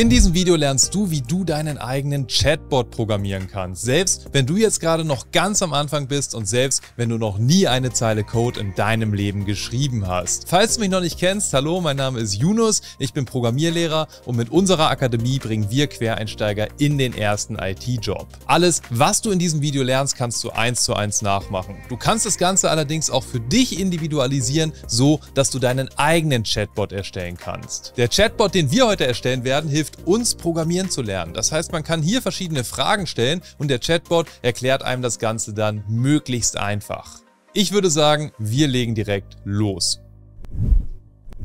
In diesem Video lernst du, wie du deinen eigenen Chatbot programmieren kannst. Selbst wenn du jetzt gerade noch ganz am Anfang bist und selbst wenn du noch nie eine Zeile Code in deinem Leben geschrieben hast. Falls du mich noch nicht kennst, hallo, mein Name ist Yunus, ich bin Programmierlehrer und mit unserer Akademie bringen wir Quereinsteiger in den ersten IT-Job. Alles, was du in diesem Video lernst, kannst du eins zu eins nachmachen. Du kannst das Ganze allerdings auch für dich individualisieren, so dass du deinen eigenen Chatbot erstellen kannst. Der Chatbot, den wir heute erstellen werden, hilft hilft uns Programmieren zu lernen. Das heißt, man kann hier verschiedene Fragen stellen und der Chatbot erklärt einem das Ganze dann möglichst einfach. Ich würde sagen, wir legen direkt los.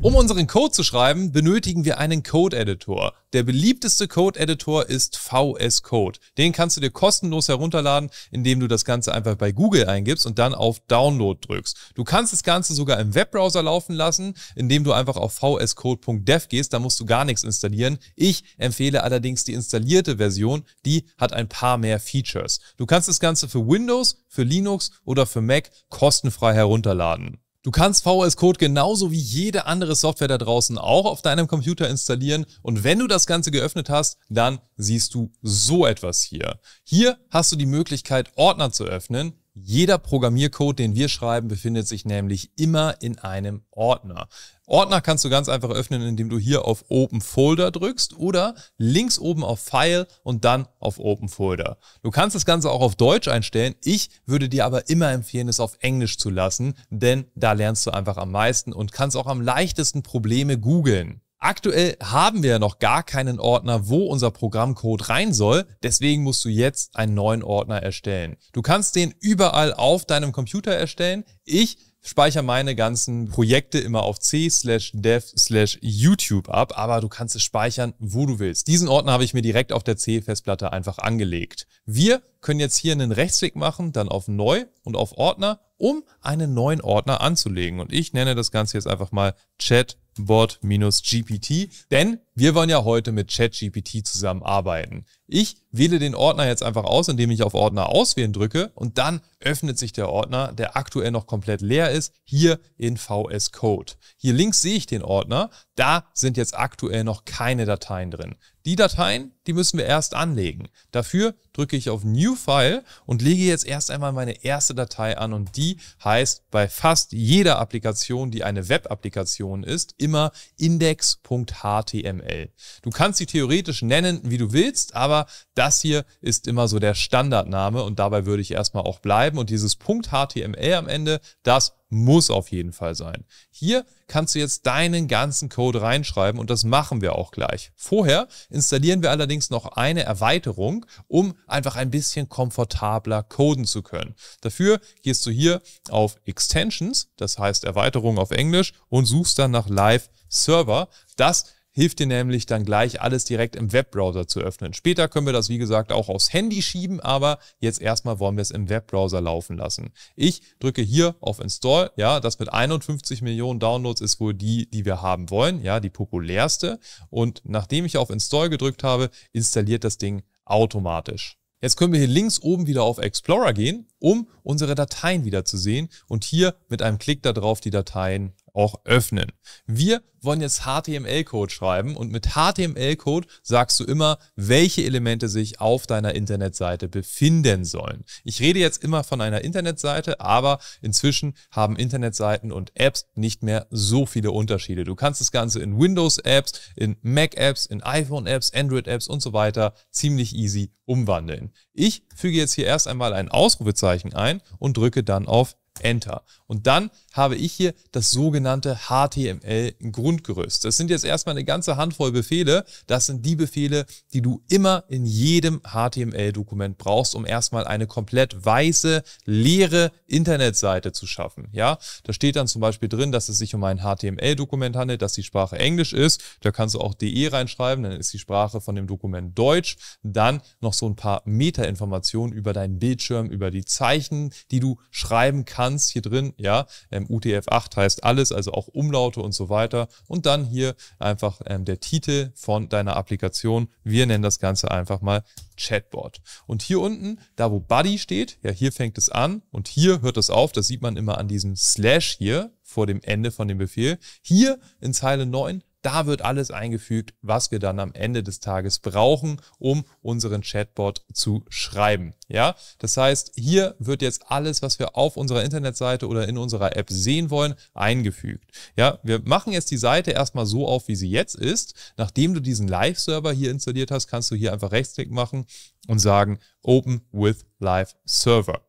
Um unseren Code zu schreiben, benötigen wir einen Code-Editor. Der beliebteste Code-Editor ist VS Code. Den kannst du dir kostenlos herunterladen, indem du das Ganze einfach bei Google eingibst und dann auf Download drückst. Du kannst das Ganze sogar im Webbrowser laufen lassen, indem du einfach auf vscode.dev gehst. Da musst du gar nichts installieren. Ich empfehle allerdings die installierte Version. Die hat ein paar mehr Features. Du kannst das Ganze für Windows, für Linux oder für Mac kostenfrei herunterladen. Du kannst VS Code genauso wie jede andere Software da draußen auch auf deinem Computer installieren und wenn du das Ganze geöffnet hast, dann siehst du so etwas hier. Hier hast du die Möglichkeit, Ordner zu öffnen, jeder Programmiercode, den wir schreiben, befindet sich nämlich immer in einem Ordner. Ordner kannst du ganz einfach öffnen, indem du hier auf Open Folder drückst oder links oben auf File und dann auf Open Folder. Du kannst das Ganze auch auf Deutsch einstellen. Ich würde dir aber immer empfehlen, es auf Englisch zu lassen, denn da lernst du einfach am meisten und kannst auch am leichtesten Probleme googeln. Aktuell haben wir ja noch gar keinen Ordner, wo unser Programmcode rein soll. Deswegen musst du jetzt einen neuen Ordner erstellen. Du kannst den überall auf deinem Computer erstellen. Ich speichere meine ganzen Projekte immer auf c slash dev slash YouTube ab, aber du kannst es speichern, wo du willst. Diesen Ordner habe ich mir direkt auf der C-Festplatte einfach angelegt. Wir können jetzt hier einen Rechtsklick machen, dann auf Neu und auf Ordner, um einen neuen Ordner anzulegen. Und ich nenne das Ganze jetzt einfach mal Chat Bot-GPT. Denn wir wollen ja heute mit ChatGPT zusammenarbeiten. Ich wähle den Ordner jetzt einfach aus, indem ich auf Ordner auswählen drücke und dann öffnet sich der Ordner, der aktuell noch komplett leer ist, hier in VS Code. Hier links sehe ich den Ordner, da sind jetzt aktuell noch keine Dateien drin. Die Dateien, die müssen wir erst anlegen. Dafür drücke ich auf New File und lege jetzt erst einmal meine erste Datei an und die heißt bei fast jeder Applikation, die eine Web-Applikation ist, immer index.html aktuell. Du kannst sie theoretisch nennen, wie du willst, aber das hier ist immer so der Standardname und dabei würde ich erstmal auch bleiben. Und dieses Punkt HTML am Ende, das muss auf jeden Fall sein. Hier kannst du jetzt deinen ganzen Code reinschreiben und das machen wir auch gleich. Vorher installieren wir allerdings noch eine Erweiterung, um einfach ein bisschen komfortabler coden zu können. Dafür gehst du hier auf Extensions, das heißt Erweiterung auf Englisch und suchst dann nach Live Server. Das hilft dir nämlich dann gleich alles direkt im Webbrowser zu öffnen. Später können wir das, wie gesagt, auch aufs Handy schieben, aber jetzt erstmal wollen wir es im Webbrowser laufen lassen. Ich drücke hier auf Install. Ja, das mit 51 Millionen Downloads ist wohl die, die wir haben wollen. Ja, die populärste. Und nachdem ich auf Install gedrückt habe, installiert das Ding automatisch. Jetzt können wir hier links oben wieder auf Explorer gehen, um unsere Dateien wieder zu sehen und hier mit einem Klick darauf die Dateien auch öffnen. Wir wollen jetzt HTML-Code schreiben und mit HTML-Code sagst du immer, welche Elemente sich auf deiner Internetseite befinden sollen. Ich rede jetzt immer von einer Internetseite, aber inzwischen haben Internetseiten und Apps nicht mehr so viele Unterschiede. Du kannst das Ganze in Windows-Apps, in Mac-Apps, in iPhone-Apps, Android-Apps und so weiter ziemlich easy umwandeln. Ich füge jetzt hier erst einmal ein Ausrufezeichen ein und drücke dann auf Enter. Und dann habe ich hier das sogenannte HTML-Grundgerüst. Das sind jetzt erstmal eine ganze Handvoll Befehle. Das sind die Befehle, die du immer in jedem HTML-Dokument brauchst, um erstmal eine komplett weiße, leere Internetseite zu schaffen. Ja, da steht dann zum Beispiel drin, dass es sich um ein HTML-Dokument handelt, dass die Sprache Englisch ist. Da kannst du auch DE reinschreiben, dann ist die Sprache von dem Dokument Deutsch. Dann noch so ein paar Metainformationen über deinen Bildschirm, über die Zeichen, die du schreiben kannst hier drin ja, ähm, UTF-8 heißt alles, also auch Umlaute und so weiter. Und dann hier einfach ähm, der Titel von deiner Applikation. Wir nennen das Ganze einfach mal Chatbot. Und hier unten, da wo Buddy steht, ja, hier fängt es an und hier hört es auf. Das sieht man immer an diesem Slash hier vor dem Ende von dem Befehl. Hier in Zeile 9 da wird alles eingefügt, was wir dann am Ende des Tages brauchen, um unseren Chatbot zu schreiben. Ja, das heißt, hier wird jetzt alles, was wir auf unserer Internetseite oder in unserer App sehen wollen, eingefügt. Ja, wir machen jetzt die Seite erstmal so auf, wie sie jetzt ist. Nachdem du diesen Live-Server hier installiert hast, kannst du hier einfach Rechtsklick machen und sagen Open with Live Server.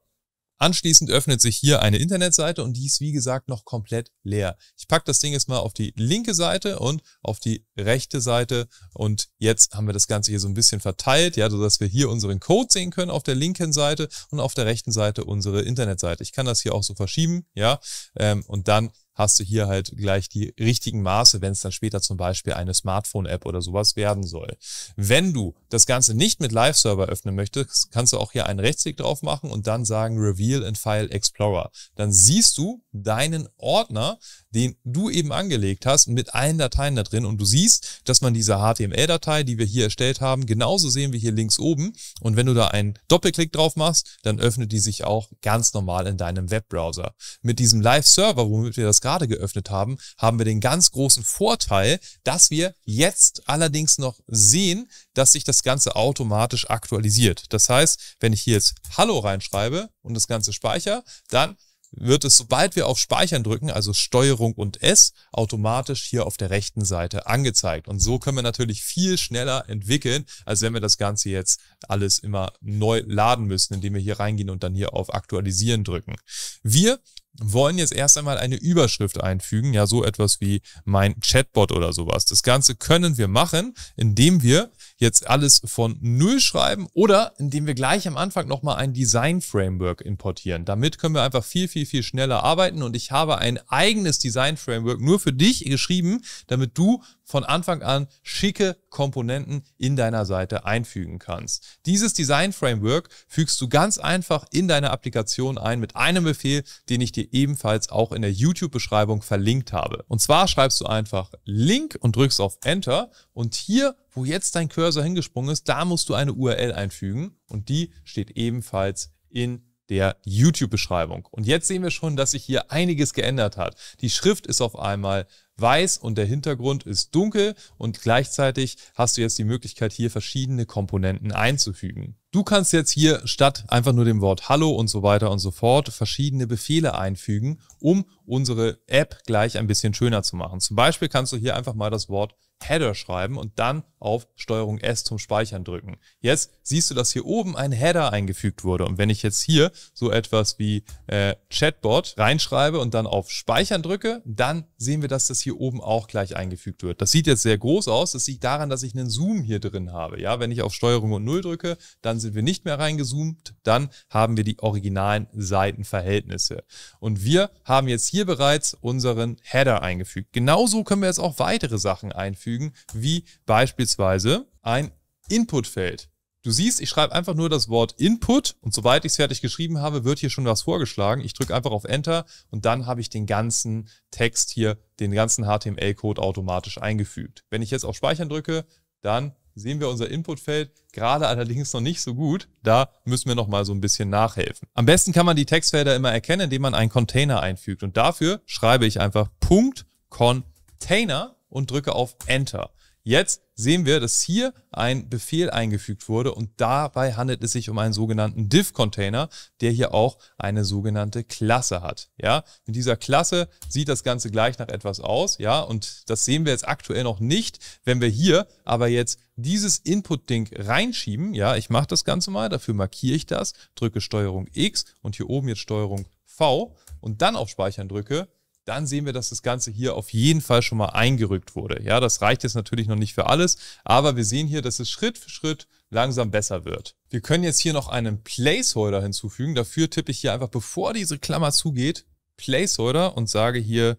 Anschließend öffnet sich hier eine Internetseite und die ist wie gesagt noch komplett leer. Ich packe das Ding jetzt mal auf die linke Seite und auf die rechte Seite und jetzt haben wir das Ganze hier so ein bisschen verteilt, ja, so dass wir hier unseren Code sehen können auf der linken Seite und auf der rechten Seite unsere Internetseite. Ich kann das hier auch so verschieben, ja, ähm, und dann hast du hier halt gleich die richtigen Maße, wenn es dann später zum Beispiel eine Smartphone-App oder sowas werden soll. Wenn du das Ganze nicht mit Live-Server öffnen möchtest, kannst du auch hier einen Rechtsklick drauf machen und dann sagen Reveal in File Explorer. Dann siehst du deinen Ordner, den du eben angelegt hast, mit allen Dateien da drin. Und du siehst, dass man diese HTML-Datei, die wir hier erstellt haben, genauso sehen wir hier links oben. Und wenn du da einen Doppelklick drauf machst, dann öffnet die sich auch ganz normal in deinem Webbrowser. Mit diesem Live-Server, womit wir das gerade geöffnet haben, haben wir den ganz großen Vorteil, dass wir jetzt allerdings noch sehen, dass sich das Ganze automatisch aktualisiert. Das heißt, wenn ich hier jetzt Hallo reinschreibe und das Ganze speicher, dann wird es, sobald wir auf Speichern drücken, also Steuerung und S, automatisch hier auf der rechten Seite angezeigt. Und so können wir natürlich viel schneller entwickeln, als wenn wir das Ganze jetzt alles immer neu laden müssen, indem wir hier reingehen und dann hier auf Aktualisieren drücken. Wir wollen jetzt erst einmal eine Überschrift einfügen, ja so etwas wie mein Chatbot oder sowas. Das Ganze können wir machen, indem wir jetzt alles von Null schreiben oder indem wir gleich am Anfang nochmal ein Design-Framework importieren. Damit können wir einfach viel, viel, viel schneller arbeiten und ich habe ein eigenes Design-Framework nur für dich geschrieben, damit du von Anfang an schicke Komponenten in deiner Seite einfügen kannst. Dieses Design Framework fügst du ganz einfach in deine Applikation ein mit einem Befehl, den ich dir ebenfalls auch in der YouTube-Beschreibung verlinkt habe. Und zwar schreibst du einfach Link und drückst auf Enter und hier wo jetzt dein Cursor hingesprungen ist, da musst du eine URL einfügen und die steht ebenfalls in der YouTube-Beschreibung. Und jetzt sehen wir schon, dass sich hier einiges geändert hat. Die Schrift ist auf einmal weiß und der Hintergrund ist dunkel und gleichzeitig hast du jetzt die Möglichkeit, hier verschiedene Komponenten einzufügen. Du kannst jetzt hier statt einfach nur dem Wort Hallo und so weiter und so fort verschiedene Befehle einfügen, um unsere App gleich ein bisschen schöner zu machen. Zum Beispiel kannst du hier einfach mal das Wort Header schreiben und dann auf Steuerung S zum Speichern drücken. Jetzt siehst du, dass hier oben ein Header eingefügt wurde. Und wenn ich jetzt hier so etwas wie äh, Chatbot reinschreibe und dann auf Speichern drücke, dann sehen wir, dass das hier oben auch gleich eingefügt wird. Das sieht jetzt sehr groß aus. Das liegt daran, dass ich einen Zoom hier drin habe. Ja, wenn ich auf Steuerung und Null drücke, dann sind wir nicht mehr reingezoomt. Dann haben wir die originalen Seitenverhältnisse. Und wir haben jetzt hier bereits unseren Header eingefügt. Genauso können wir jetzt auch weitere Sachen einfügen hinzufügen, wie beispielsweise ein Input-Feld. Du siehst, ich schreibe einfach nur das Wort Input und soweit ich es fertig geschrieben habe, wird hier schon was vorgeschlagen. Ich drücke einfach auf Enter und dann habe ich den ganzen Text hier, den ganzen HTML-Code automatisch eingefügt. Wenn ich jetzt auf Speichern drücke, dann sehen wir unser Input-Feld, gerade allerdings noch nicht so gut. Da müssen wir noch mal so ein bisschen nachhelfen. Am besten kann man die Textfelder immer erkennen, indem man einen Container einfügt und dafür schreibe ich einfach Punkt Container und drücke auf Enter. Jetzt sehen wir, dass hier ein Befehl eingefügt wurde und dabei handelt es sich um einen sogenannten Div-Container, der hier auch eine sogenannte Klasse hat. Ja, mit dieser Klasse sieht das Ganze gleich nach etwas aus. Ja, und das sehen wir jetzt aktuell noch nicht. Wenn wir hier aber jetzt dieses Input-Ding reinschieben, ja, ich mache das Ganze mal, dafür markiere ich das, drücke Steuerung X und hier oben jetzt Steuerung V und dann auf Speichern drücke, dann sehen wir, dass das Ganze hier auf jeden Fall schon mal eingerückt wurde. Ja, das reicht jetzt natürlich noch nicht für alles, aber wir sehen hier, dass es Schritt für Schritt langsam besser wird. Wir können jetzt hier noch einen Placeholder hinzufügen. Dafür tippe ich hier einfach, bevor diese Klammer zugeht, Placeholder und sage hier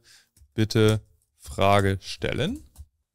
bitte Frage stellen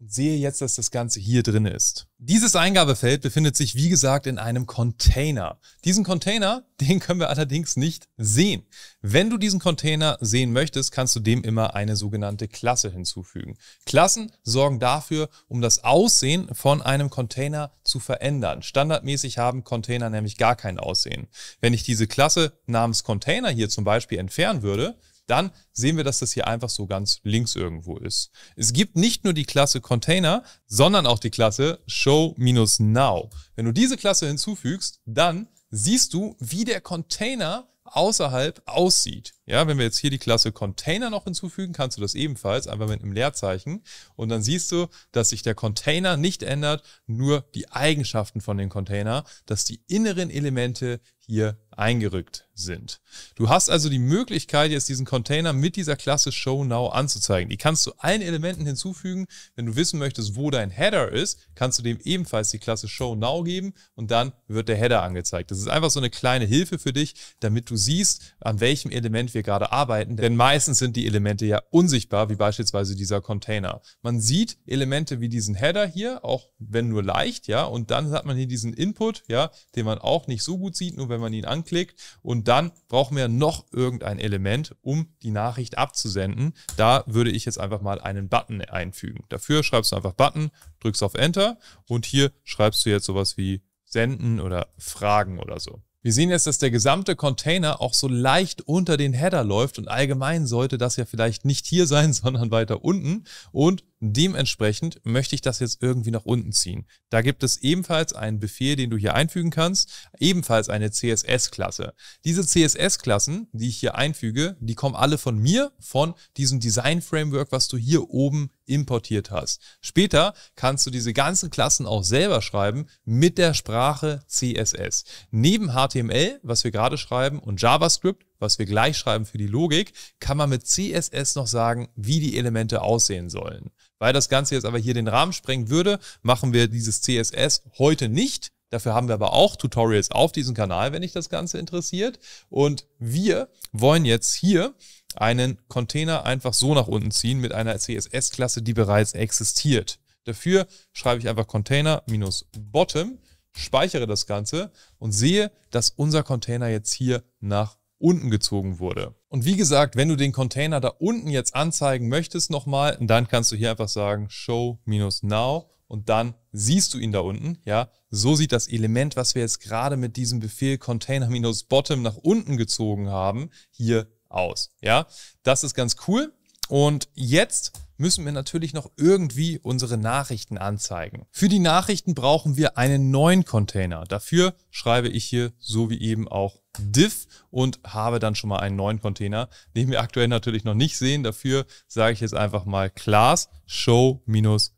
sehe jetzt, dass das Ganze hier drin ist. Dieses Eingabefeld befindet sich, wie gesagt, in einem Container. Diesen Container, den können wir allerdings nicht sehen. Wenn du diesen Container sehen möchtest, kannst du dem immer eine sogenannte Klasse hinzufügen. Klassen sorgen dafür, um das Aussehen von einem Container zu verändern. Standardmäßig haben Container nämlich gar kein Aussehen. Wenn ich diese Klasse namens Container hier zum Beispiel entfernen würde, dann sehen wir, dass das hier einfach so ganz links irgendwo ist. Es gibt nicht nur die Klasse Container, sondern auch die Klasse Show-Now. Wenn du diese Klasse hinzufügst, dann siehst du, wie der Container außerhalb aussieht. Ja, wenn wir jetzt hier die Klasse Container noch hinzufügen, kannst du das ebenfalls einfach mit einem Leerzeichen und dann siehst du, dass sich der Container nicht ändert, nur die Eigenschaften von dem Container, dass die inneren Elemente hier eingerückt sind. Du hast also die Möglichkeit, jetzt diesen Container mit dieser Klasse Show Now anzuzeigen. Die kannst du allen Elementen hinzufügen. Wenn du wissen möchtest, wo dein Header ist, kannst du dem ebenfalls die Klasse Show Now geben und dann wird der Header angezeigt. Das ist einfach so eine kleine Hilfe für dich, damit du siehst, an welchem Element wir gerade arbeiten. Denn meistens sind die Elemente ja unsichtbar, wie beispielsweise dieser Container. Man sieht Elemente wie diesen Header hier, auch wenn nur leicht, ja, und dann hat man hier diesen Input, ja, den man auch nicht so gut sieht, nur wenn wenn man ihn anklickt. Und dann brauchen wir noch irgendein Element, um die Nachricht abzusenden. Da würde ich jetzt einfach mal einen Button einfügen. Dafür schreibst du einfach Button, drückst auf Enter und hier schreibst du jetzt sowas wie senden oder fragen oder so. Wir sehen jetzt, dass der gesamte Container auch so leicht unter den Header läuft und allgemein sollte das ja vielleicht nicht hier sein, sondern weiter unten. Und Dementsprechend möchte ich das jetzt irgendwie nach unten ziehen. Da gibt es ebenfalls einen Befehl, den du hier einfügen kannst, ebenfalls eine CSS-Klasse. Diese CSS-Klassen, die ich hier einfüge, die kommen alle von mir, von diesem Design-Framework, was du hier oben importiert hast. Später kannst du diese ganzen Klassen auch selber schreiben mit der Sprache CSS. Neben HTML, was wir gerade schreiben, und JavaScript was wir gleich schreiben für die Logik, kann man mit CSS noch sagen, wie die Elemente aussehen sollen. Weil das Ganze jetzt aber hier den Rahmen sprengen würde, machen wir dieses CSS heute nicht. Dafür haben wir aber auch Tutorials auf diesem Kanal, wenn dich das Ganze interessiert. Und wir wollen jetzt hier einen Container einfach so nach unten ziehen mit einer CSS-Klasse, die bereits existiert. Dafür schreibe ich einfach Container-Bottom, speichere das Ganze und sehe, dass unser Container jetzt hier nach unten gezogen wurde. Und wie gesagt, wenn du den Container da unten jetzt anzeigen möchtest nochmal, dann kannst du hier einfach sagen Show-Now und dann siehst du ihn da unten. Ja, so sieht das Element, was wir jetzt gerade mit diesem Befehl Container-Bottom nach unten gezogen haben, hier aus. Ja, das ist ganz cool. Und jetzt müssen wir natürlich noch irgendwie unsere Nachrichten anzeigen. Für die Nachrichten brauchen wir einen neuen Container. Dafür schreibe ich hier so wie eben auch Div und habe dann schon mal einen neuen Container, den wir aktuell natürlich noch nicht sehen. Dafür sage ich jetzt einfach mal Class Show-Now. minus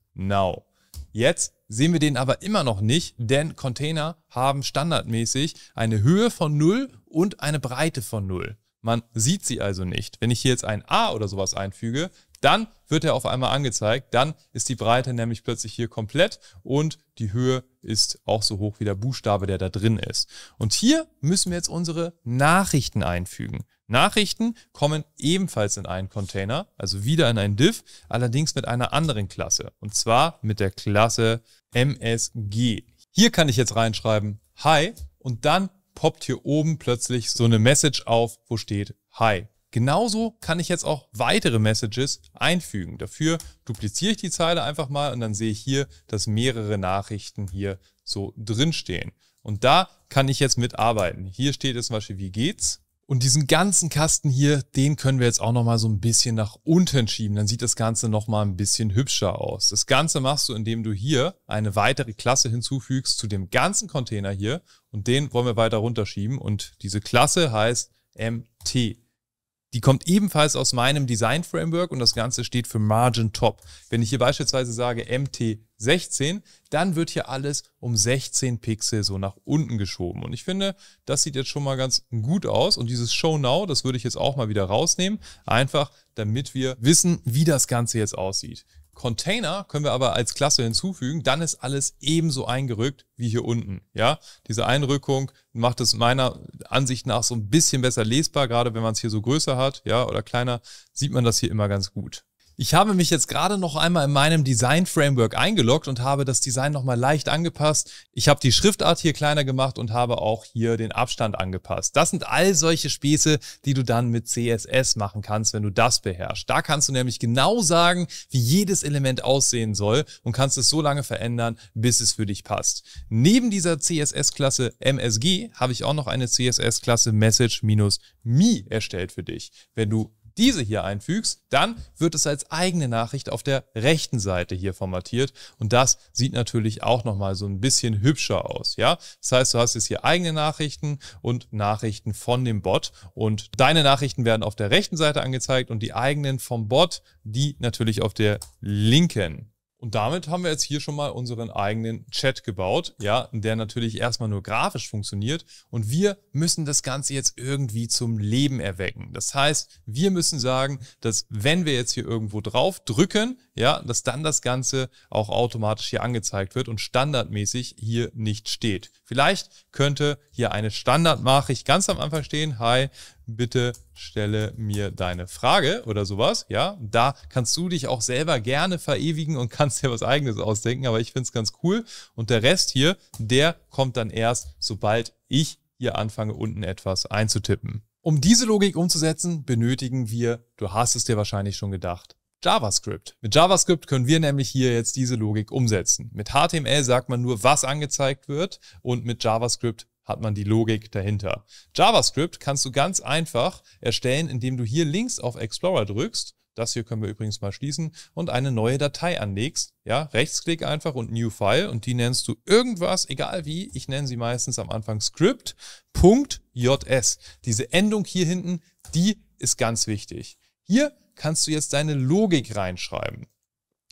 Jetzt sehen wir den aber immer noch nicht, denn Container haben standardmäßig eine Höhe von 0 und eine Breite von 0. Man sieht sie also nicht. Wenn ich hier jetzt ein A oder sowas einfüge, dann wird er auf einmal angezeigt. Dann ist die Breite nämlich plötzlich hier komplett und die Höhe ist auch so hoch wie der Buchstabe, der da drin ist. Und hier müssen wir jetzt unsere Nachrichten einfügen. Nachrichten kommen ebenfalls in einen Container, also wieder in einen Div, allerdings mit einer anderen Klasse. Und zwar mit der Klasse MSG. Hier kann ich jetzt reinschreiben Hi und dann poppt hier oben plötzlich so eine Message auf, wo steht Hi. Genauso kann ich jetzt auch weitere Messages einfügen. Dafür dupliziere ich die Zeile einfach mal und dann sehe ich hier, dass mehrere Nachrichten hier so drinstehen. Und da kann ich jetzt mitarbeiten. Hier steht jetzt zum Beispiel, wie geht's? Und diesen ganzen Kasten hier, den können wir jetzt auch nochmal so ein bisschen nach unten schieben. Dann sieht das Ganze nochmal ein bisschen hübscher aus. Das Ganze machst du, indem du hier eine weitere Klasse hinzufügst zu dem ganzen Container hier. Und den wollen wir weiter runterschieben. Und diese Klasse heißt MT. Die kommt ebenfalls aus meinem Design Framework und das Ganze steht für Margin Top. Wenn ich hier beispielsweise sage MT16, dann wird hier alles um 16 Pixel so nach unten geschoben. Und ich finde, das sieht jetzt schon mal ganz gut aus. Und dieses Show Now, das würde ich jetzt auch mal wieder rausnehmen, einfach damit wir wissen, wie das Ganze jetzt aussieht. Container können wir aber als Klasse hinzufügen, dann ist alles ebenso eingerückt wie hier unten. Ja, diese Einrückung macht es meiner Ansicht nach so ein bisschen besser lesbar, gerade wenn man es hier so größer hat, ja, oder kleiner, sieht man das hier immer ganz gut. Ich habe mich jetzt gerade noch einmal in meinem Design-Framework eingeloggt und habe das Design nochmal leicht angepasst. Ich habe die Schriftart hier kleiner gemacht und habe auch hier den Abstand angepasst. Das sind all solche Späße, die du dann mit CSS machen kannst, wenn du das beherrschst. Da kannst du nämlich genau sagen, wie jedes Element aussehen soll und kannst es so lange verändern, bis es für dich passt. Neben dieser CSS-Klasse MSG habe ich auch noch eine CSS-Klasse Message-Me erstellt für dich. Wenn du diese hier einfügst, dann wird es als eigene Nachricht auf der rechten Seite hier formatiert und das sieht natürlich auch nochmal so ein bisschen hübscher aus, ja. Das heißt, du hast jetzt hier eigene Nachrichten und Nachrichten von dem Bot und deine Nachrichten werden auf der rechten Seite angezeigt und die eigenen vom Bot, die natürlich auf der linken. Und damit haben wir jetzt hier schon mal unseren eigenen Chat gebaut, ja, der natürlich erstmal nur grafisch funktioniert. Und wir müssen das Ganze jetzt irgendwie zum Leben erwecken. Das heißt, wir müssen sagen, dass wenn wir jetzt hier irgendwo drauf drücken, ja, dass dann das Ganze auch automatisch hier angezeigt wird und standardmäßig hier nicht steht. Vielleicht könnte hier eine Standardnachricht ganz am Anfang stehen. Hi, bitte stelle mir deine Frage oder sowas. Ja, da kannst du dich auch selber gerne verewigen und kannst dir was eigenes ausdenken, aber ich finde es ganz cool. Und der Rest hier, der kommt dann erst, sobald ich hier anfange, unten etwas einzutippen. Um diese Logik umzusetzen, benötigen wir, du hast es dir wahrscheinlich schon gedacht, JavaScript. Mit JavaScript können wir nämlich hier jetzt diese Logik umsetzen. Mit HTML sagt man nur, was angezeigt wird und mit JavaScript hat man die Logik dahinter. JavaScript kannst du ganz einfach erstellen, indem du hier links auf Explorer drückst. Das hier können wir übrigens mal schließen und eine neue Datei anlegst. Ja, Rechtsklick einfach und New File und die nennst du irgendwas, egal wie. Ich nenne sie meistens am Anfang Script.js. Diese Endung hier hinten, die ist ganz wichtig. Hier kannst du jetzt deine Logik reinschreiben.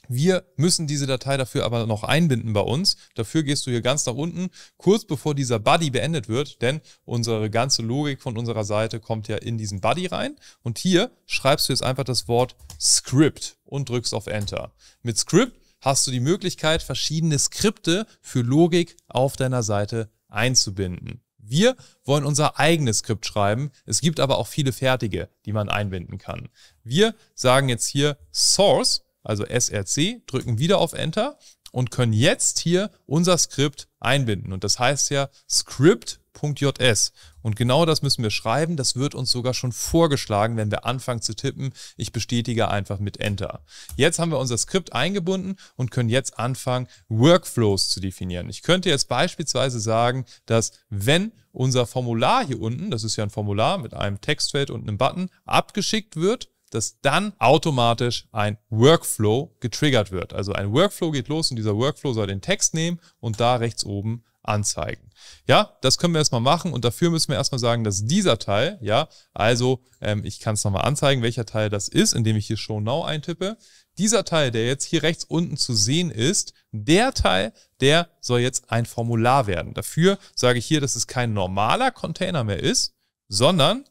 Wir müssen diese Datei dafür aber noch einbinden bei uns. Dafür gehst du hier ganz nach unten, kurz bevor dieser Buddy beendet wird, denn unsere ganze Logik von unserer Seite kommt ja in diesen Buddy rein. Und hier schreibst du jetzt einfach das Wort Script und drückst auf Enter. Mit Script hast du die Möglichkeit, verschiedene Skripte für Logik auf deiner Seite einzubinden. Wir wollen unser eigenes Skript schreiben. Es gibt aber auch viele fertige, die man einbinden kann. Wir sagen jetzt hier Source also SRC, drücken wieder auf Enter und können jetzt hier unser Skript einbinden. Und das heißt ja script.js. Und genau das müssen wir schreiben. Das wird uns sogar schon vorgeschlagen, wenn wir anfangen zu tippen. Ich bestätige einfach mit Enter. Jetzt haben wir unser Skript eingebunden und können jetzt anfangen, Workflows zu definieren. Ich könnte jetzt beispielsweise sagen, dass wenn unser Formular hier unten, das ist ja ein Formular mit einem Textfeld und einem Button, abgeschickt wird, dass dann automatisch ein Workflow getriggert wird. Also ein Workflow geht los und dieser Workflow soll den Text nehmen und da rechts oben anzeigen. Ja, das können wir erstmal machen und dafür müssen wir erstmal sagen, dass dieser Teil, ja, also ähm, ich kann es nochmal anzeigen, welcher Teil das ist, indem ich hier Show Now eintippe. Dieser Teil, der jetzt hier rechts unten zu sehen ist, der Teil, der soll jetzt ein Formular werden. Dafür sage ich hier, dass es kein normaler Container mehr ist, sondern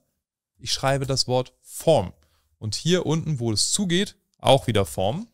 ich schreibe das Wort Form und hier unten, wo es zugeht, auch wieder formen.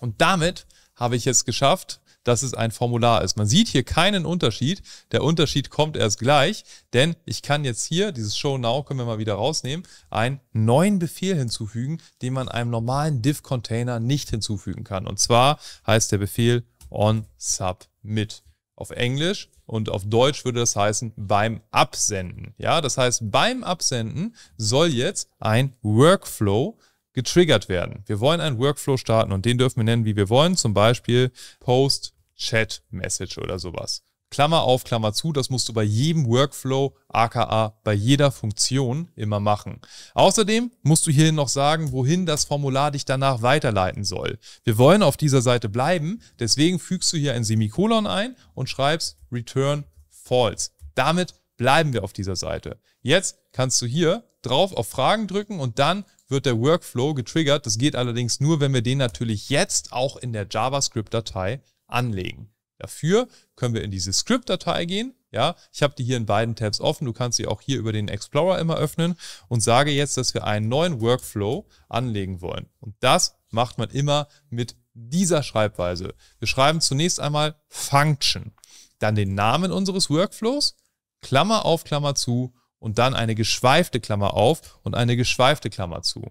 Und damit habe ich jetzt geschafft, dass es ein Formular ist. Man sieht hier keinen Unterschied. Der Unterschied kommt erst gleich, denn ich kann jetzt hier, dieses Show Now können wir mal wieder rausnehmen, einen neuen Befehl hinzufügen, den man einem normalen Div-Container nicht hinzufügen kann. Und zwar heißt der Befehl on submit auf Englisch und auf Deutsch würde das heißen beim Absenden. Ja, das heißt, beim Absenden soll jetzt ein Workflow getriggert werden. Wir wollen einen Workflow starten und den dürfen wir nennen, wie wir wollen, zum Beispiel Post, Chat, Message oder sowas. Klammer auf, Klammer zu, das musst du bei jedem Workflow, aka bei jeder Funktion immer machen. Außerdem musst du hierhin noch sagen, wohin das Formular dich danach weiterleiten soll. Wir wollen auf dieser Seite bleiben, deswegen fügst du hier ein Semikolon ein und schreibst return false. Damit bleiben wir auf dieser Seite. Jetzt kannst du hier drauf auf Fragen drücken und dann wird der Workflow getriggert. Das geht allerdings nur, wenn wir den natürlich jetzt auch in der JavaScript-Datei anlegen. Dafür können wir in diese Script-Datei gehen. Ja, ich habe die hier in beiden Tabs offen. Du kannst sie auch hier über den Explorer immer öffnen und sage jetzt, dass wir einen neuen Workflow anlegen wollen. Und das macht man immer mit dieser Schreibweise. Wir schreiben zunächst einmal Function, dann den Namen unseres Workflows, Klammer auf, Klammer zu und dann eine geschweifte Klammer auf und eine geschweifte Klammer zu.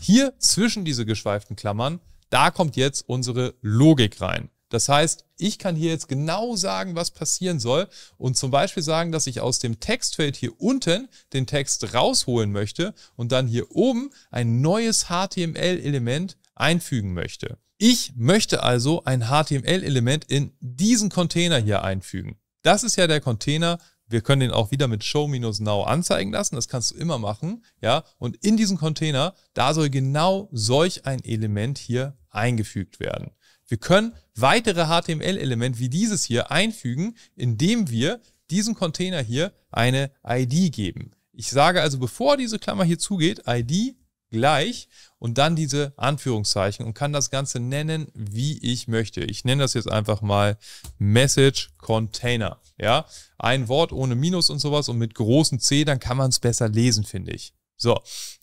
Hier zwischen diese geschweiften Klammern, da kommt jetzt unsere Logik rein. Das heißt, ich kann hier jetzt genau sagen, was passieren soll und zum Beispiel sagen, dass ich aus dem Textfeld hier unten den Text rausholen möchte und dann hier oben ein neues HTML-Element einfügen möchte. Ich möchte also ein HTML-Element in diesen Container hier einfügen. Das ist ja der Container, wir können den auch wieder mit Show-Now anzeigen lassen. Das kannst du immer machen. Ja, und in diesem Container, da soll genau solch ein Element hier eingefügt werden. Wir können weitere HTML-Elemente wie dieses hier einfügen, indem wir diesem Container hier eine ID geben. Ich sage also, bevor diese Klammer hier zugeht, ID gleich und dann diese Anführungszeichen und kann das Ganze nennen, wie ich möchte. Ich nenne das jetzt einfach mal Message Container. Ja, ein Wort ohne Minus und sowas und mit großen C, dann kann man es besser lesen, finde ich. So,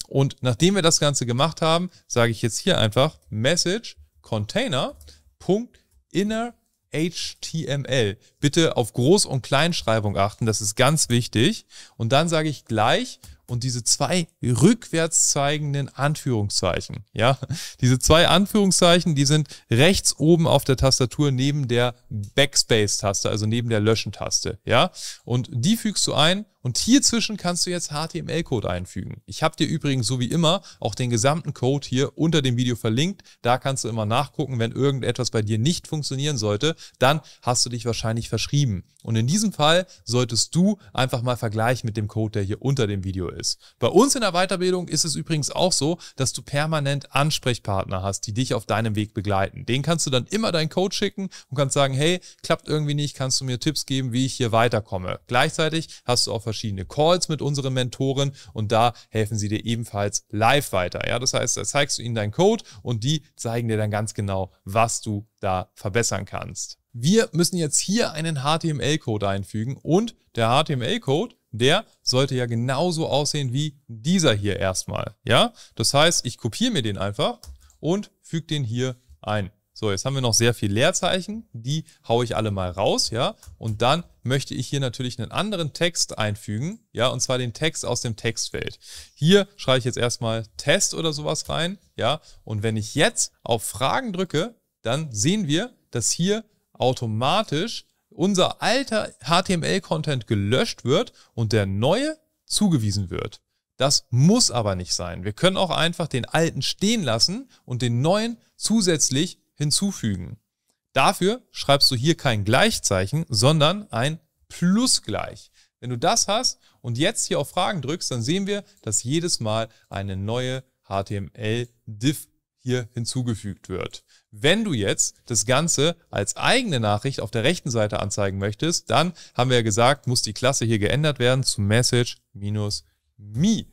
und nachdem wir das Ganze gemacht haben, sage ich jetzt hier einfach Message Container inner.html. Bitte auf Groß- und Kleinschreibung achten, das ist ganz wichtig. Und dann sage ich gleich und diese zwei rückwärts zeigenden Anführungszeichen. Ja, diese zwei Anführungszeichen, die sind rechts oben auf der Tastatur neben der Backspace-Taste, also neben der Löschen-Taste. Ja, und die fügst du ein und hierzwischen kannst du jetzt HTML-Code einfügen. Ich habe dir übrigens so wie immer auch den gesamten Code hier unter dem Video verlinkt. Da kannst du immer nachgucken, wenn irgendetwas bei dir nicht funktionieren sollte, dann hast du dich wahrscheinlich verschrieben. Und in diesem Fall solltest du einfach mal vergleichen mit dem Code, der hier unter dem Video ist. Bei uns in der Weiterbildung ist es übrigens auch so, dass du permanent Ansprechpartner hast, die dich auf deinem Weg begleiten. Den kannst du dann immer deinen Code schicken und kannst sagen, hey, klappt irgendwie nicht, kannst du mir Tipps geben, wie ich hier weiterkomme. Gleichzeitig hast du auch verschiedene Calls mit unseren Mentoren und da helfen sie dir ebenfalls live weiter. Ja, das heißt, da zeigst du ihnen deinen Code und die zeigen dir dann ganz genau, was du da verbessern kannst. Wir müssen jetzt hier einen HTML-Code einfügen und der HTML-Code, der sollte ja genauso aussehen wie dieser hier erstmal. Ja, das heißt, ich kopiere mir den einfach und füge den hier ein. So, jetzt haben wir noch sehr viel Leerzeichen. Die haue ich alle mal raus, ja. Und dann möchte ich hier natürlich einen anderen Text einfügen, ja, und zwar den Text aus dem Textfeld. Hier schreibe ich jetzt erstmal Test oder sowas rein, ja. Und wenn ich jetzt auf Fragen drücke, dann sehen wir, dass hier automatisch unser alter HTML-Content gelöscht wird und der neue zugewiesen wird. Das muss aber nicht sein. Wir können auch einfach den alten stehen lassen und den neuen zusätzlich hinzufügen. Dafür schreibst du hier kein Gleichzeichen, sondern ein Plusgleich. Wenn du das hast und jetzt hier auf Fragen drückst, dann sehen wir, dass jedes Mal eine neue html diff hier hinzugefügt wird. Wenn du jetzt das Ganze als eigene Nachricht auf der rechten Seite anzeigen möchtest, dann haben wir ja gesagt, muss die Klasse hier geändert werden zu Message-Me.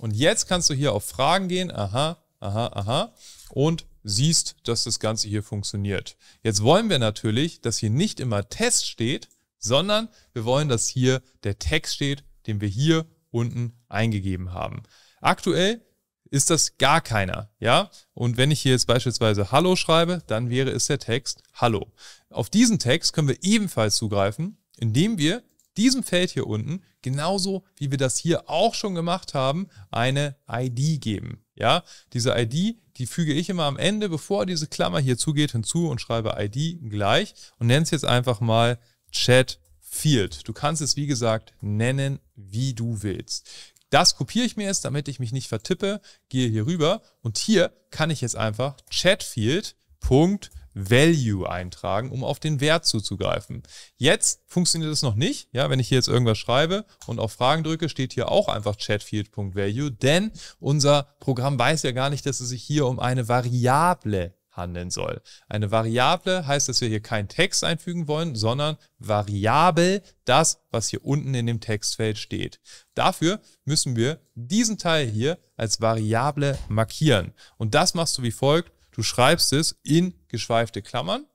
Und jetzt kannst du hier auf Fragen gehen, aha, aha, aha, und siehst, dass das Ganze hier funktioniert. Jetzt wollen wir natürlich, dass hier nicht immer Test steht, sondern wir wollen, dass hier der Text steht, den wir hier unten eingegeben haben. Aktuell ist das gar keiner, ja? Und wenn ich hier jetzt beispielsweise Hallo schreibe, dann wäre es der Text Hallo. Auf diesen Text können wir ebenfalls zugreifen, indem wir diesem Feld hier unten, genauso wie wir das hier auch schon gemacht haben, eine ID geben. Ja, diese ID die füge ich immer am Ende, bevor diese Klammer hier zugeht, hinzu und schreibe ID gleich und nenne es jetzt einfach mal Chat Field. Du kannst es, wie gesagt, nennen, wie du willst. Das kopiere ich mir jetzt, damit ich mich nicht vertippe, gehe hier rüber und hier kann ich jetzt einfach Chat Field. Punkt Value eintragen, um auf den Wert zuzugreifen. Jetzt funktioniert es noch nicht. Ja, wenn ich hier jetzt irgendwas schreibe und auf Fragen drücke, steht hier auch einfach chatfield.value, denn unser Programm weiß ja gar nicht, dass es sich hier um eine Variable handeln soll. Eine Variable heißt, dass wir hier keinen Text einfügen wollen, sondern variabel das, was hier unten in dem Textfeld steht. Dafür müssen wir diesen Teil hier als Variable markieren. Und das machst du wie folgt. Du schreibst es in geschweifte Klammern.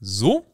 So.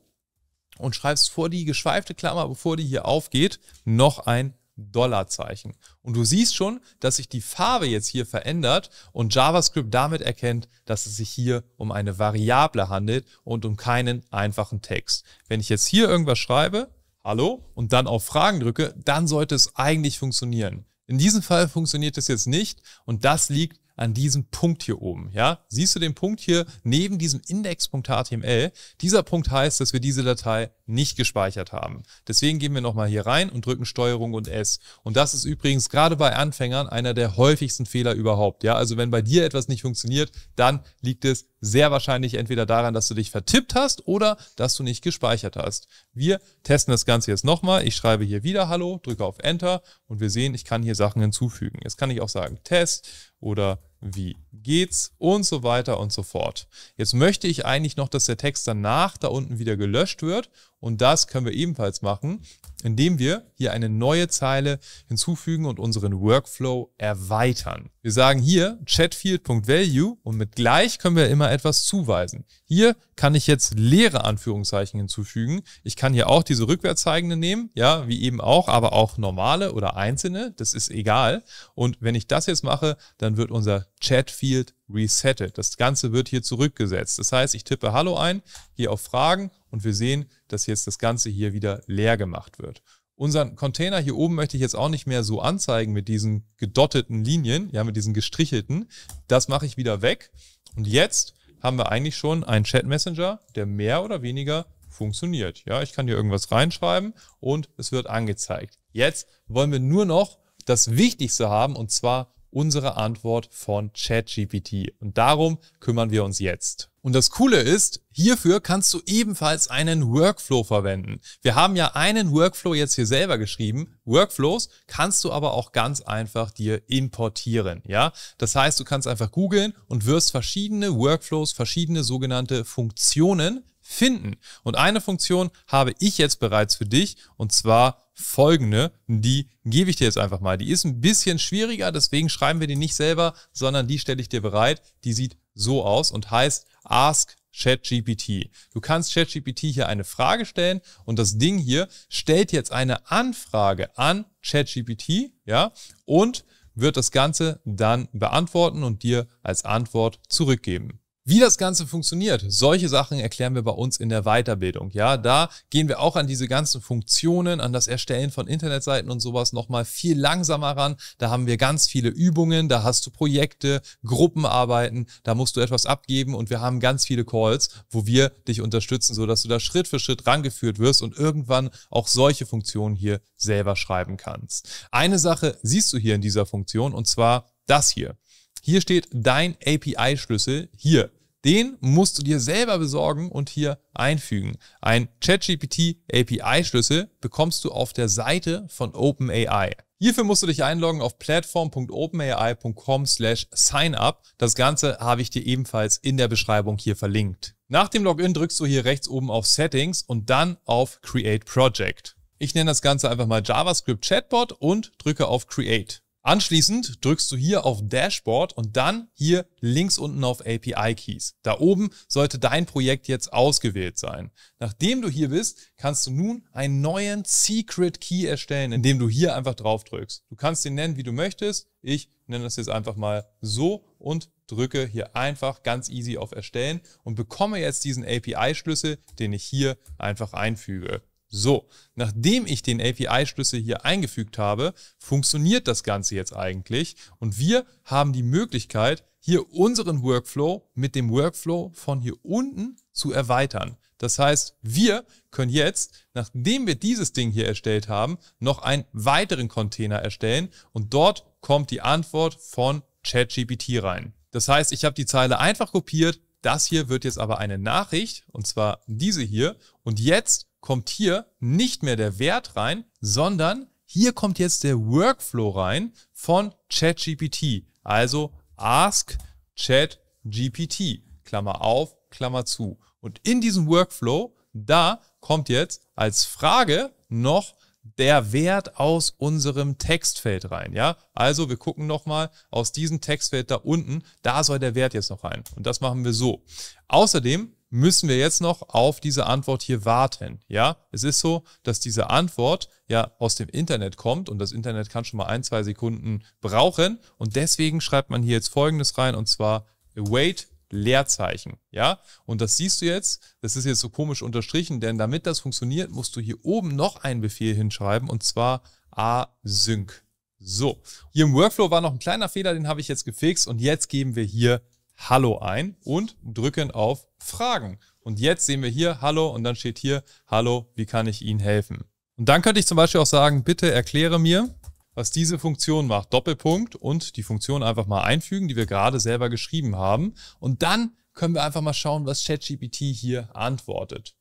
Und schreibst vor die geschweifte Klammer, bevor die hier aufgeht, noch ein Dollarzeichen. Und du siehst schon, dass sich die Farbe jetzt hier verändert und JavaScript damit erkennt, dass es sich hier um eine Variable handelt und um keinen einfachen Text. Wenn ich jetzt hier irgendwas schreibe, hallo, und dann auf Fragen drücke, dann sollte es eigentlich funktionieren. In diesem Fall funktioniert es jetzt nicht und das liegt an diesem Punkt hier oben. Ja, siehst du den Punkt hier neben diesem Index.html? Dieser Punkt heißt, dass wir diese Datei nicht gespeichert haben. Deswegen gehen wir nochmal hier rein und drücken Steuerung und S. Und das ist übrigens gerade bei Anfängern einer der häufigsten Fehler überhaupt. Ja, also wenn bei dir etwas nicht funktioniert, dann liegt es sehr wahrscheinlich entweder daran, dass du dich vertippt hast oder dass du nicht gespeichert hast. Wir testen das Ganze jetzt nochmal. Ich schreibe hier wieder Hallo, drücke auf Enter und wir sehen, ich kann hier Sachen hinzufügen. Jetzt kann ich auch sagen Test oder wie geht's und so weiter und so fort. Jetzt möchte ich eigentlich noch, dass der Text danach da unten wieder gelöscht wird und das können wir ebenfalls machen, indem wir hier eine neue Zeile hinzufügen und unseren Workflow erweitern. Wir sagen hier chatfield.value und mit gleich können wir immer etwas zuweisen. Hier kann ich jetzt leere Anführungszeichen hinzufügen. Ich kann hier auch diese rückwärts zeigende nehmen, ja, wie eben auch, aber auch normale oder einzelne, das ist egal. Und wenn ich das jetzt mache, dann wird unser Chatfield resettet. Das Ganze wird hier zurückgesetzt. Das heißt, ich tippe Hallo ein, gehe auf Fragen und wir sehen, dass jetzt das Ganze hier wieder leer gemacht wird. Unseren Container hier oben möchte ich jetzt auch nicht mehr so anzeigen mit diesen gedotteten Linien, ja, mit diesen gestrichelten. Das mache ich wieder weg. Und jetzt haben wir eigentlich schon einen Chat Messenger, der mehr oder weniger funktioniert. Ja, ich kann hier irgendwas reinschreiben und es wird angezeigt. Jetzt wollen wir nur noch das Wichtigste haben und zwar unsere Antwort von ChatGPT. Und darum kümmern wir uns jetzt. Und das Coole ist, hierfür kannst du ebenfalls einen Workflow verwenden. Wir haben ja einen Workflow jetzt hier selber geschrieben. Workflows kannst du aber auch ganz einfach dir importieren. Ja, das heißt, du kannst einfach googeln und wirst verschiedene Workflows, verschiedene sogenannte Funktionen finden. Und eine Funktion habe ich jetzt bereits für dich und zwar folgende. Die gebe ich dir jetzt einfach mal. Die ist ein bisschen schwieriger, deswegen schreiben wir die nicht selber, sondern die stelle ich dir bereit. Die sieht so aus und heißt Ask ChatGPT. Du kannst ChatGPT hier eine Frage stellen und das Ding hier stellt jetzt eine Anfrage an ChatGPT, ja, und wird das Ganze dann beantworten und dir als Antwort zurückgeben. Wie das Ganze funktioniert, solche Sachen erklären wir bei uns in der Weiterbildung. Ja, da gehen wir auch an diese ganzen Funktionen, an das Erstellen von Internetseiten und sowas nochmal viel langsamer ran. Da haben wir ganz viele Übungen, da hast du Projekte, Gruppenarbeiten, da musst du etwas abgeben und wir haben ganz viele Calls, wo wir dich unterstützen, sodass du da Schritt für Schritt rangeführt wirst und irgendwann auch solche Funktionen hier selber schreiben kannst. Eine Sache siehst du hier in dieser Funktion und zwar das hier. Hier steht dein API-Schlüssel hier den musst du dir selber besorgen und hier einfügen. Ein ChatGPT API-Schlüssel bekommst du auf der Seite von OpenAI. Hierfür musst du dich einloggen auf platform.openai.com slash signup. Das Ganze habe ich dir ebenfalls in der Beschreibung hier verlinkt. Nach dem Login drückst du hier rechts oben auf Settings und dann auf Create Project. Ich nenne das Ganze einfach mal JavaScript Chatbot und drücke auf Create. Anschließend drückst du hier auf Dashboard und dann hier links unten auf API Keys. Da oben sollte dein Projekt jetzt ausgewählt sein. Nachdem du hier bist, kannst du nun einen neuen Secret Key erstellen, indem du hier einfach drauf drückst. Du kannst den nennen, wie du möchtest. Ich nenne das jetzt einfach mal so und drücke hier einfach ganz easy auf Erstellen und bekomme jetzt diesen API-Schlüssel, den ich hier einfach einfüge. So, nachdem ich den API-Schlüssel hier eingefügt habe, funktioniert das Ganze jetzt eigentlich und wir haben die Möglichkeit, hier unseren Workflow mit dem Workflow von hier unten zu erweitern. Das heißt, wir können jetzt, nachdem wir dieses Ding hier erstellt haben, noch einen weiteren Container erstellen und dort kommt die Antwort von ChatGPT rein. Das heißt, ich habe die Zeile einfach kopiert, das hier wird jetzt aber eine Nachricht, und zwar diese hier. Und jetzt kommt hier nicht mehr der Wert rein, sondern hier kommt jetzt der Workflow rein von ChatGPT. Also ask ChatGPT. Klammer auf, Klammer zu. Und in diesem Workflow, da kommt jetzt als Frage noch der Wert aus unserem Textfeld rein, ja? Also wir gucken nochmal aus diesem Textfeld da unten, da soll der Wert jetzt noch rein. Und das machen wir so. Außerdem müssen wir jetzt noch auf diese Antwort hier warten. Ja, es ist so, dass diese Antwort ja aus dem Internet kommt und das Internet kann schon mal ein, zwei Sekunden brauchen und deswegen schreibt man hier jetzt folgendes rein und zwar await Leerzeichen, ja? Und das siehst du jetzt, das ist jetzt so komisch unterstrichen, denn damit das funktioniert, musst du hier oben noch einen Befehl hinschreiben und zwar async. So, hier im Workflow war noch ein kleiner Fehler, den habe ich jetzt gefixt und jetzt geben wir hier Hallo ein und drücken auf Fragen. Und jetzt sehen wir hier Hallo und dann steht hier Hallo, wie kann ich Ihnen helfen? Und dann könnte ich zum Beispiel auch sagen, bitte erkläre mir, was diese Funktion macht. Doppelpunkt und die Funktion einfach mal einfügen, die wir gerade selber geschrieben haben. Und dann können wir einfach mal schauen, was ChatGPT hier antwortet.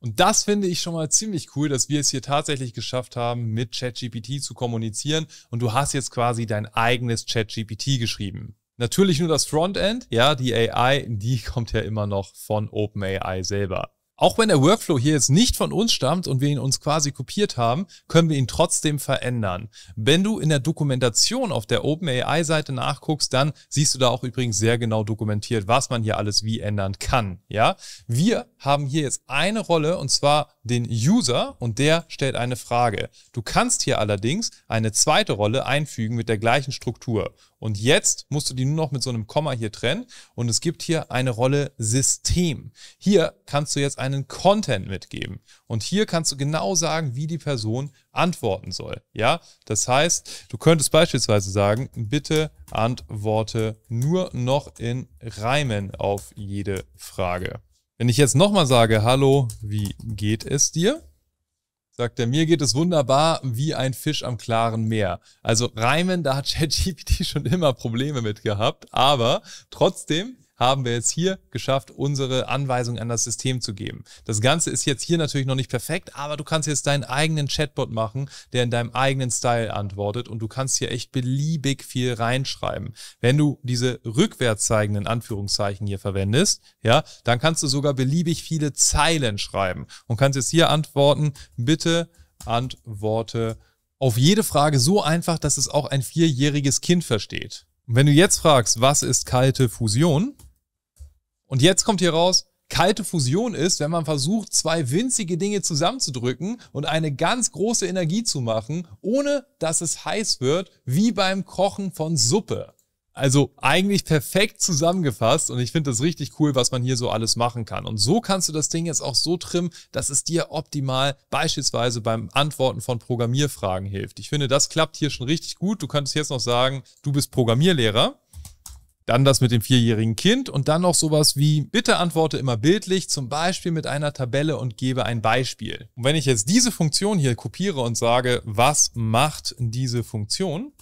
Und das finde ich schon mal ziemlich cool, dass wir es hier tatsächlich geschafft haben, mit ChatGPT zu kommunizieren und du hast jetzt quasi dein eigenes ChatGPT geschrieben. Natürlich nur das Frontend, ja, die AI, die kommt ja immer noch von OpenAI selber. Auch wenn der Workflow hier jetzt nicht von uns stammt und wir ihn uns quasi kopiert haben, können wir ihn trotzdem verändern. Wenn du in der Dokumentation auf der OpenAI-Seite nachguckst, dann siehst du da auch übrigens sehr genau dokumentiert, was man hier alles wie ändern kann. Ja, wir haben hier jetzt eine Rolle und zwar den User und der stellt eine Frage. Du kannst hier allerdings eine zweite Rolle einfügen mit der gleichen Struktur und jetzt musst du die nur noch mit so einem Komma hier trennen. Und es gibt hier eine Rolle System. Hier kannst du jetzt einen Content mitgeben. Und hier kannst du genau sagen, wie die Person antworten soll. Ja, das heißt, du könntest beispielsweise sagen, bitte antworte nur noch in Reimen auf jede Frage. Wenn ich jetzt nochmal sage, hallo, wie geht es dir? sagt er, mir geht es wunderbar wie ein Fisch am klaren Meer. Also reimen, da hat ChatGPT schon immer Probleme mit gehabt, aber trotzdem haben wir jetzt hier geschafft, unsere Anweisung an das System zu geben. Das Ganze ist jetzt hier natürlich noch nicht perfekt, aber du kannst jetzt deinen eigenen Chatbot machen, der in deinem eigenen Style antwortet und du kannst hier echt beliebig viel reinschreiben. Wenn du diese rückwärts zeigenden Anführungszeichen hier verwendest, ja, dann kannst du sogar beliebig viele Zeilen schreiben und kannst jetzt hier antworten, bitte antworte auf jede Frage so einfach, dass es auch ein vierjähriges Kind versteht. Und wenn du jetzt fragst, was ist kalte Fusion, und jetzt kommt hier raus, kalte Fusion ist, wenn man versucht, zwei winzige Dinge zusammenzudrücken und eine ganz große Energie zu machen, ohne dass es heiß wird, wie beim Kochen von Suppe. Also eigentlich perfekt zusammengefasst und ich finde das richtig cool, was man hier so alles machen kann. Und so kannst du das Ding jetzt auch so trimmen, dass es dir optimal beispielsweise beim Antworten von Programmierfragen hilft. Ich finde, das klappt hier schon richtig gut. Du könntest jetzt noch sagen, du bist Programmierlehrer dann das mit dem vierjährigen Kind und dann noch sowas wie, bitte antworte immer bildlich, zum Beispiel mit einer Tabelle und gebe ein Beispiel. Und wenn ich jetzt diese Funktion hier kopiere und sage, was macht diese Funktion,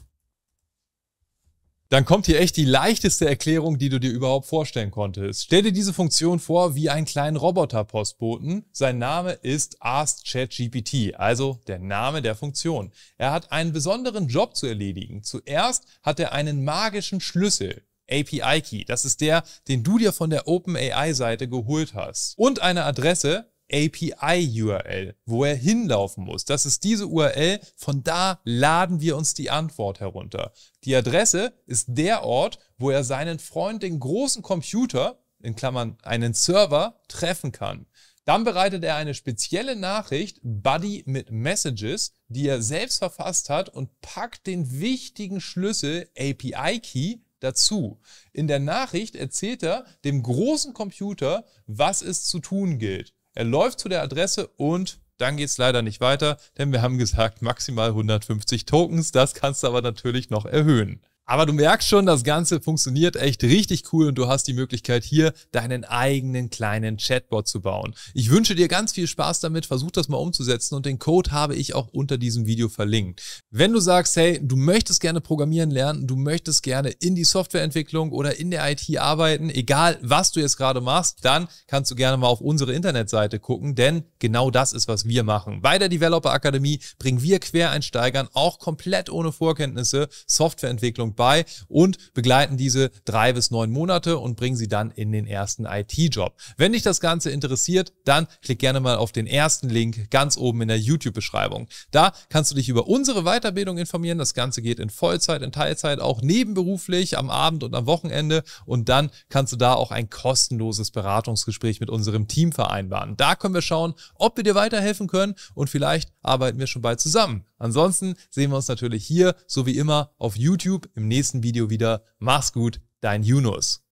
dann kommt hier echt die leichteste Erklärung, die du dir überhaupt vorstellen konntest. Stell dir diese Funktion vor wie einen kleinen Roboter-Postboten. Sein Name ist AskChatGPT, also der Name der Funktion. Er hat einen besonderen Job zu erledigen. Zuerst hat er einen magischen Schlüssel. API-Key. Das ist der, den du dir von der OpenAI-Seite geholt hast. Und eine Adresse, API-URL, wo er hinlaufen muss. Das ist diese URL, von da laden wir uns die Antwort herunter. Die Adresse ist der Ort, wo er seinen Freund, den großen Computer, in Klammern einen Server, treffen kann. Dann bereitet er eine spezielle Nachricht, Buddy mit Messages, die er selbst verfasst hat und packt den wichtigen Schlüssel API Key dazu. In der Nachricht erzählt er dem großen Computer, was es zu tun gilt. Er läuft zu der Adresse und dann geht es leider nicht weiter, denn wir haben gesagt maximal 150 Tokens. Das kannst du aber natürlich noch erhöhen. Aber du merkst schon, das Ganze funktioniert echt richtig cool und du hast die Möglichkeit, hier deinen eigenen kleinen Chatbot zu bauen. Ich wünsche dir ganz viel Spaß damit, versuch das mal umzusetzen und den Code habe ich auch unter diesem Video verlinkt. Wenn du sagst, hey, du möchtest gerne programmieren lernen, du möchtest gerne in die Softwareentwicklung oder in der IT arbeiten, egal was du jetzt gerade machst, dann kannst du gerne mal auf unsere Internetseite gucken, denn genau das ist, was wir machen. Bei der Developer Akademie bringen wir Quereinsteigern auch komplett ohne Vorkenntnisse Softwareentwicklung gut bei und begleiten diese drei bis neun Monate und bringen sie dann in den ersten IT-Job. Wenn dich das Ganze interessiert, dann klick gerne mal auf den ersten Link ganz oben in der YouTube-Beschreibung. Da kannst du dich über unsere Weiterbildung informieren. Das Ganze geht in Vollzeit, in Teilzeit, auch nebenberuflich, am Abend und am Wochenende. Und dann kannst du da auch ein kostenloses Beratungsgespräch mit unserem Team vereinbaren. Da können wir schauen, ob wir dir weiterhelfen können und vielleicht arbeiten wir schon bald zusammen. Ansonsten sehen wir uns natürlich hier, so wie immer, auf YouTube im nächsten Video wieder. Mach's gut, dein Yunus.